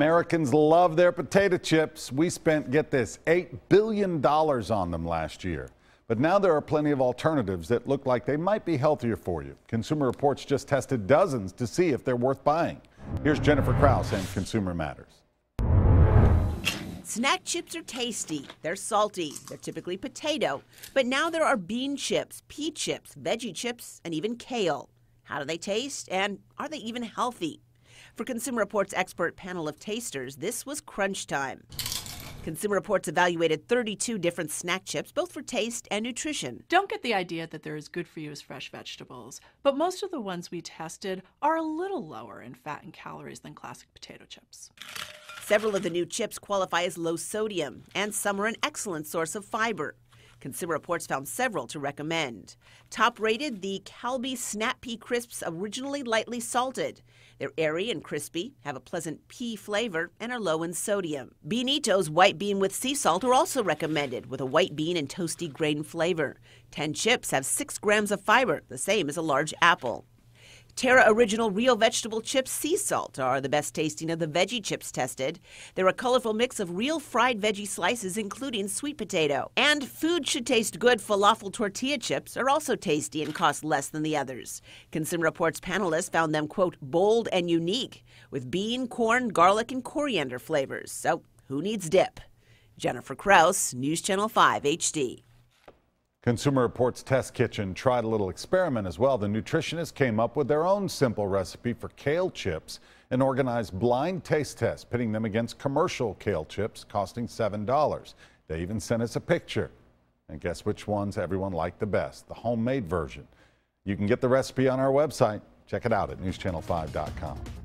Americans love their potato chips. We spent, get this, $8 billion on them last year. But now there are plenty of alternatives that look like they might be healthier for you. Consumer Reports just tested dozens to see if they're worth buying. Here's Jennifer Krause and Consumer Matters. Snack chips are tasty. They're salty. They're typically potato. But now there are bean chips, pea chips, veggie chips, and even kale. How do they taste? And are they even healthy? For Consumer Reports' expert panel of tasters, this was crunch time. Consumer Reports evaluated 32 different snack chips, both for taste and nutrition. Don't get the idea that they're as good for you as fresh vegetables, but most of the ones we tested are a little lower in fat and calories than classic potato chips. Several of the new chips qualify as low sodium, and some are an excellent source of fiber. Consumer Reports found several to recommend. Top rated, the Calbee Snap Pea Crisps, originally lightly salted. They're airy and crispy, have a pleasant pea flavor, and are low in sodium. Beanito's white bean with sea salt are also recommended, with a white bean and toasty grain flavor. Ten chips have six grams of fiber, the same as a large apple. Terra Original Real Vegetable Chips Sea Salt are the best tasting of the veggie chips tested. They're a colorful mix of real fried veggie slices, including sweet potato. And food should taste good. Falafel tortilla chips are also tasty and cost less than the others. Consumer Reports panelists found them, quote, bold and unique with bean, corn, garlic, and coriander flavors. So who needs dip? Jennifer Kraus, News Channel 5 HD. Consumer Reports Test Kitchen tried a little experiment as well. The nutritionists came up with their own simple recipe for kale chips and organized blind taste tests, pitting them against commercial kale chips costing $7. They even sent us a picture. And guess which ones everyone liked the best? The homemade version. You can get the recipe on our website. Check it out at newschannel5.com.